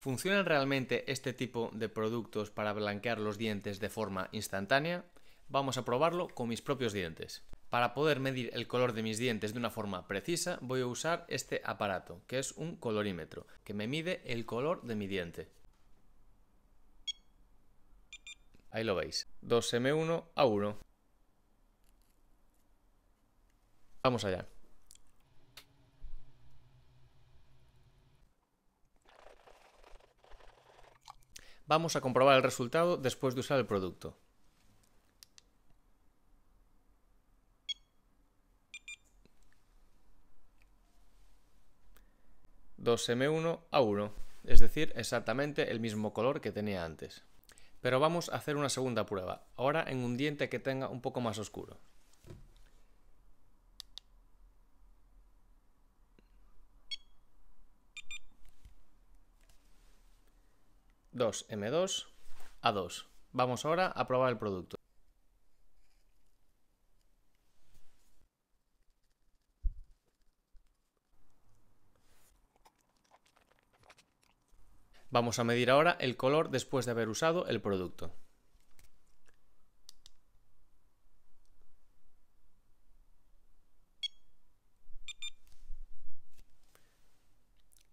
¿Funcionan realmente este tipo de productos para blanquear los dientes de forma instantánea? Vamos a probarlo con mis propios dientes. Para poder medir el color de mis dientes de una forma precisa voy a usar este aparato, que es un colorímetro, que me mide el color de mi diente. Ahí lo veis, 2M1 a 1. Vamos allá. Vamos a comprobar el resultado después de usar el producto. 2 m1 a 1, es decir, exactamente el mismo color que tenía antes. Pero vamos a hacer una segunda prueba, ahora en un diente que tenga un poco más oscuro. 2M2 a 2. Vamos ahora a probar el producto. Vamos a medir ahora el color después de haber usado el producto.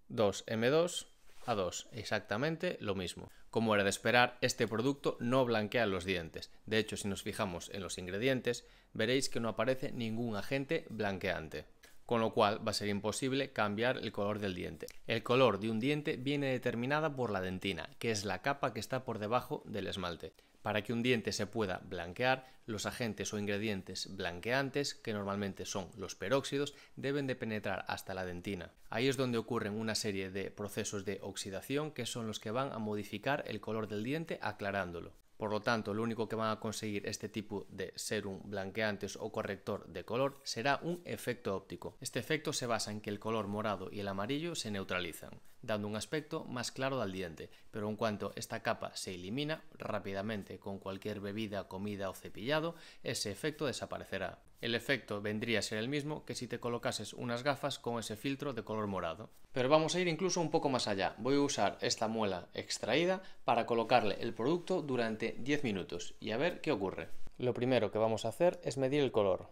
2 M2 a dos exactamente lo mismo. Como era de esperar, este producto no blanquea los dientes. De hecho, si nos fijamos en los ingredientes, veréis que no aparece ningún agente blanqueante con lo cual va a ser imposible cambiar el color del diente. El color de un diente viene determinada por la dentina, que es la capa que está por debajo del esmalte. Para que un diente se pueda blanquear, los agentes o ingredientes blanqueantes, que normalmente son los peróxidos, deben de penetrar hasta la dentina. Ahí es donde ocurren una serie de procesos de oxidación que son los que van a modificar el color del diente aclarándolo. Por lo tanto, lo único que van a conseguir este tipo de serum blanqueantes o corrector de color será un efecto óptico. Este efecto se basa en que el color morado y el amarillo se neutralizan dando un aspecto más claro al diente, pero en cuanto esta capa se elimina rápidamente con cualquier bebida, comida o cepillado, ese efecto desaparecerá. El efecto vendría a ser el mismo que si te colocases unas gafas con ese filtro de color morado. Pero vamos a ir incluso un poco más allá. Voy a usar esta muela extraída para colocarle el producto durante 10 minutos y a ver qué ocurre. Lo primero que vamos a hacer es medir el color.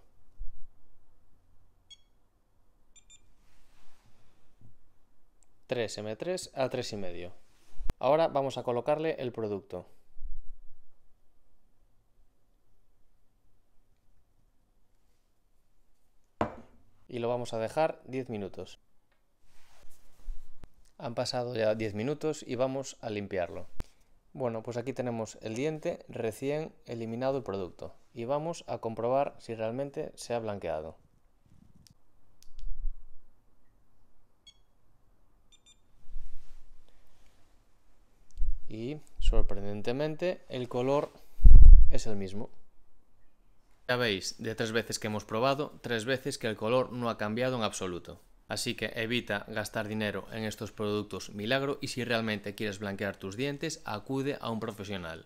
3M3 a 3,5. Ahora vamos a colocarle el producto. Y lo vamos a dejar 10 minutos. Han pasado ya 10 minutos y vamos a limpiarlo. Bueno, pues aquí tenemos el diente recién eliminado el producto y vamos a comprobar si realmente se ha blanqueado. y sorprendentemente el color es el mismo. Ya veis, de tres veces que hemos probado, tres veces que el color no ha cambiado en absoluto. Así que evita gastar dinero en estos productos milagro y si realmente quieres blanquear tus dientes, acude a un profesional.